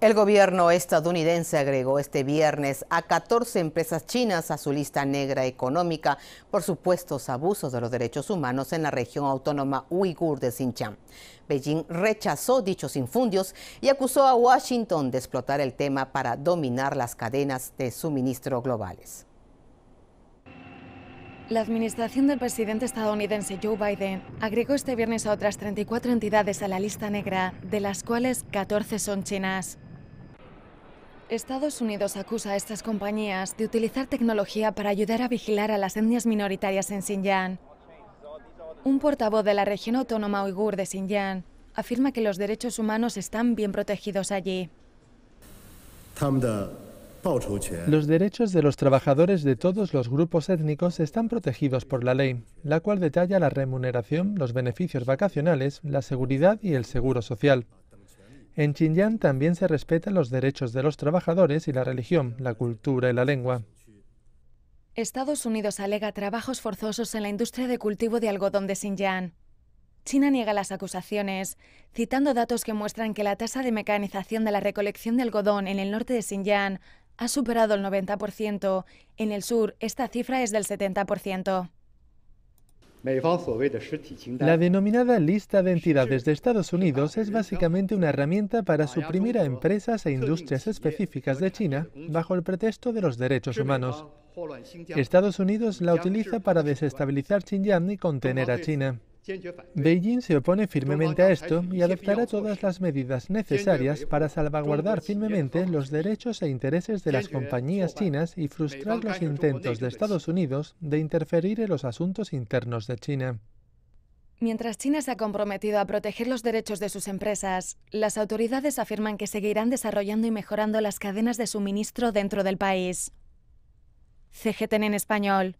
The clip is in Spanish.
El gobierno estadounidense agregó este viernes a 14 empresas chinas a su lista negra económica por supuestos abusos de los derechos humanos en la región autónoma uigur de Xinjiang. Beijing rechazó dichos infundios y acusó a Washington de explotar el tema para dominar las cadenas de suministro globales. La administración del presidente estadounidense Joe Biden agregó este viernes a otras 34 entidades a la lista negra, de las cuales 14 son chinas. Estados Unidos acusa a estas compañías de utilizar tecnología para ayudar a vigilar a las etnias minoritarias en Xinjiang. Un portavoz de la región autónoma uigur de Xinjiang afirma que los derechos humanos están bien protegidos allí. Los derechos de los trabajadores de todos los grupos étnicos están protegidos por la ley, la cual detalla la remuneración, los beneficios vacacionales, la seguridad y el seguro social. En Xinjiang también se respetan los derechos de los trabajadores y la religión, la cultura y la lengua. Estados Unidos alega trabajos forzosos en la industria de cultivo de algodón de Xinjiang. China niega las acusaciones, citando datos que muestran que la tasa de mecanización de la recolección de algodón en el norte de Xinjiang ha superado el 90%, en el sur esta cifra es del 70%. La denominada lista de entidades de Estados Unidos es básicamente una herramienta para suprimir a empresas e industrias específicas de China bajo el pretexto de los derechos humanos. Estados Unidos la utiliza para desestabilizar Xinjiang y contener a China. Beijing se opone firmemente a esto y adoptará todas las medidas necesarias para salvaguardar firmemente los derechos e intereses de las compañías chinas y frustrar los intentos de Estados Unidos de interferir en los asuntos internos de China. Mientras China se ha comprometido a proteger los derechos de sus empresas, las autoridades afirman que seguirán desarrollando y mejorando las cadenas de suministro dentro del país. CGTN en español.